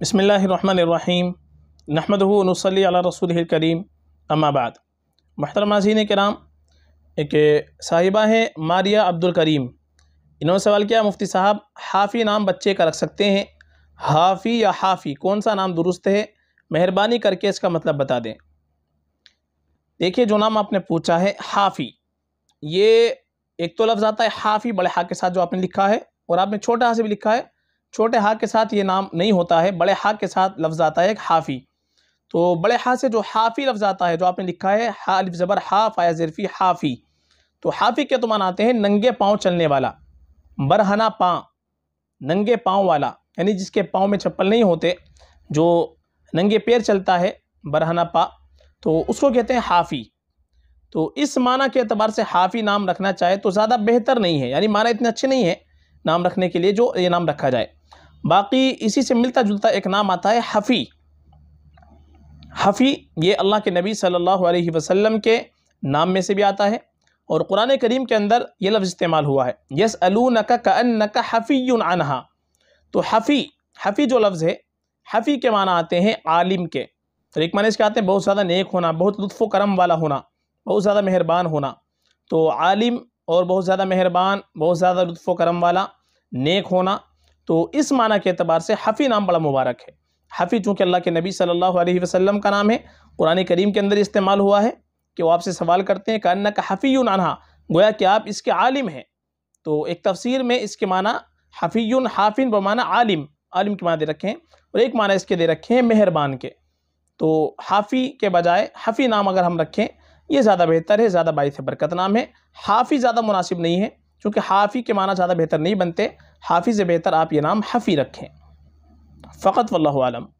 بسم اللہ الرحمن الرحیم نحمد نصلی علی رسول کریم اما بعد محترم ہے کرام ایک صاحبہ ہیں ماریہ عبدالکریم انہوں نے سوال کیا مفتی صاحب حافی نام بچے کا رکھ سکتے ہیں حافی یا حافی کون سا نام درست ہے مہربانی کر کے اس کا مطلب بتا دیں دیکھیے جو نام آپ نے پوچھا ہے حافی یہ ایک تو لفظ آتا ہے حافی بڑے حاق کے ساتھ جو آپ نے لکھا ہے اور آپ نے چھوٹا ہاتھ سے بھی لکھا ہے چھوٹے ہاں کے ساتھ یہ نام نہیں ہوتا ہے بڑے ہاں کے ساتھ لفظ آتا ہے ایک حافی تو بڑے ہاں سے جو حافی لفظ آتا ہے جو آپ نے لکھا ہے زبر حاف آیا ظرفی حافی تو حافی کے تو آتے ہیں ننگے پاؤں چلنے والا برہنا پاؤں ننگے پاؤں والا یعنی جس کے پاؤں میں چپل نہیں ہوتے جو ننگے پیر چلتا ہے برہنا پا تو اس کو کہتے ہیں حافی تو اس معنی کے اعتبار سے حافی نام رکھنا چاہے تو زیادہ بہتر نہیں ہے یعنی معنی اتنے اچھے نہیں ہیں نام رکھنے کے لیے جو یہ نام رکھا جائے باقی اسی سے ملتا جلتا ایک نام آتا ہے حفی حفی یہ اللہ کے نبی صلی اللہ علیہ وسلم کے نام میں سے بھی آتا ہے اور قرآن کریم کے اندر یہ لفظ استعمال ہوا ہے یس کأنک کا ان تو حفی حفی جو لفظ ہے حفی کے معنی آتے ہیں عالم کے تو ایک معنی اس کے آتے ہیں بہت زیادہ نیک ہونا بہت لطف و کرم والا ہونا بہت زیادہ مہربان ہونا تو عالم اور بہت زیادہ مہربان بہت زیادہ لطف و کرم والا نیک ہونا تو اس معنی کے اعتبار سے حفی نام بڑا مبارک ہے حفی چونکہ اللہ کے نبی صلی اللہ علیہ وسلم کا نام ہے قرآن کریم کے اندر استعمال ہوا ہے کہ وہ آپ سے سوال کرتے ہیں کہ انّا کا حفی انہا گویا کہ آپ اس کے عالم ہیں تو ایک تفسیر میں اس کے معنی حفی حافن بمعنی عالم عالم کے معنی دے رکھے ہیں اور ایک معنی اس کے دے رکھے ہیں مہربان کے تو حافی کے بجائے حفی نام اگر ہم رکھیں یہ زیادہ بہتر ہے زیادہ باعث برکت نام ہے حافی زیادہ مناسب نہیں ہے چونکہ حافی کے معنی زیادہ بہتر نہیں بنتے حافظ سے بہتر آپ یہ نام حفی رکھیں فقط واللہ عالم